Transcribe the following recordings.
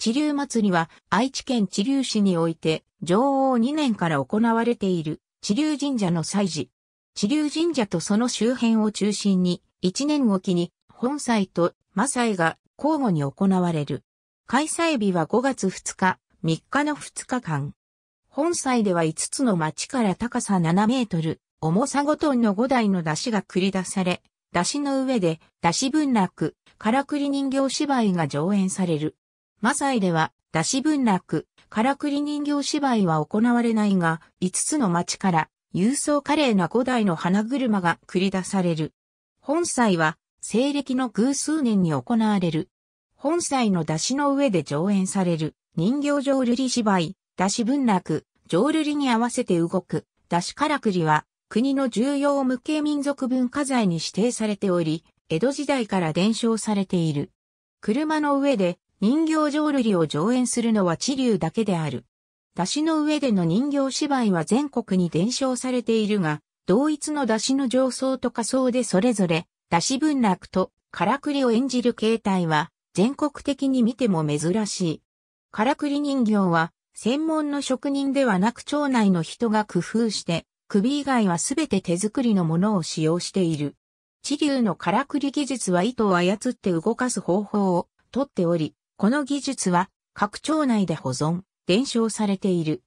地流祭は愛知県地流市において、上王2年から行われている地流神社の祭事。地流神社とその周辺を中心に、1年おきに本祭と魔祭が交互に行われる。開催日は5月2日、3日の2日間。本祭では5つの町から高さ7メートル、重さ5トンの5台の出汁が繰り出され、出汁の上で出汁文楽、からくり人形芝居が上演される。マサイでは、出し文楽、カラクリ人形芝居は行われないが、5つの町から、郵送華麗な5台の花車が繰り出される。本祭は、西暦の偶数年に行われる。本祭の出しの上で上演される、人形浄瑠璃芝居、出し文楽、浄瑠璃に合わせて動く、出しカラクリは、国の重要無形民族文化財に指定されており、江戸時代から伝承されている。車の上で人形浄瑠璃を上演するのは地立だけである。出汁の上での人形芝居は全国に伝承されているが、同一の出汁の上層と下層でそれぞれ、出汁文楽とからくりを演じる形態は、全国的に見ても珍しい。からくり人形は、専門の職人ではなく町内の人が工夫して、首以外はすべて手作りのものを使用している。地流のからくり技術は糸を操って動かす方法をとっており、この技術は各町内で保存、伝承されている。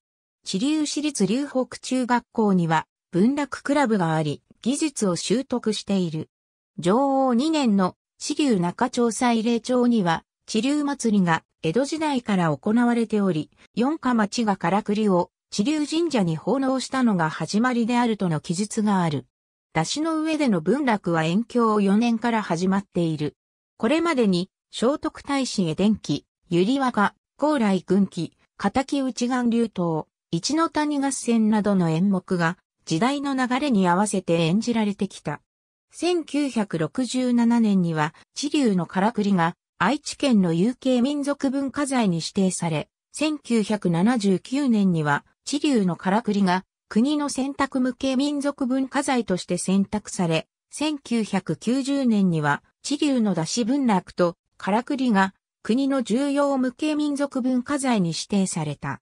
地流市立流北中学校には文楽クラブがあり、技術を習得している。上王2年の地流中町祭礼町には、地流祭りが江戸時代から行われており、四日町がからくりを地流神社に奉納したのが始まりであるとの記述がある。出しの上での文楽は延を4年から始まっている。これまでに聖徳太子へ電気、ゆりわが、高来軍記、敵内岩流島、一の谷合戦などの演目が、時代の流れに合わせて演じられてきた。1967年には、地流のからくりが、愛知県の有形民族文化財に指定され、1979年には、地流のからくりが、国の選択無形民族文化財として選択され、1990年には、地流の出し文楽とからくりが国の重要無形民族文化財に指定された。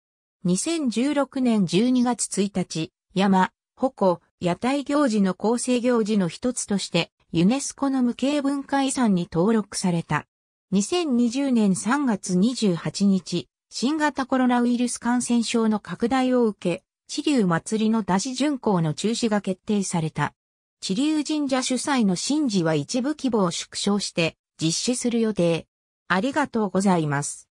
2016年12月1日、山、鉾、屋台行事の構成行事の一つとしてユネスコの無形文化遺産に登録された。2020年3月28日、新型コロナウイルス感染症の拡大を受け、地流祭りの出し巡行の中止が決定された。地流神社主催の神事は一部規模を縮小して、実施する予定。ありがとうございます。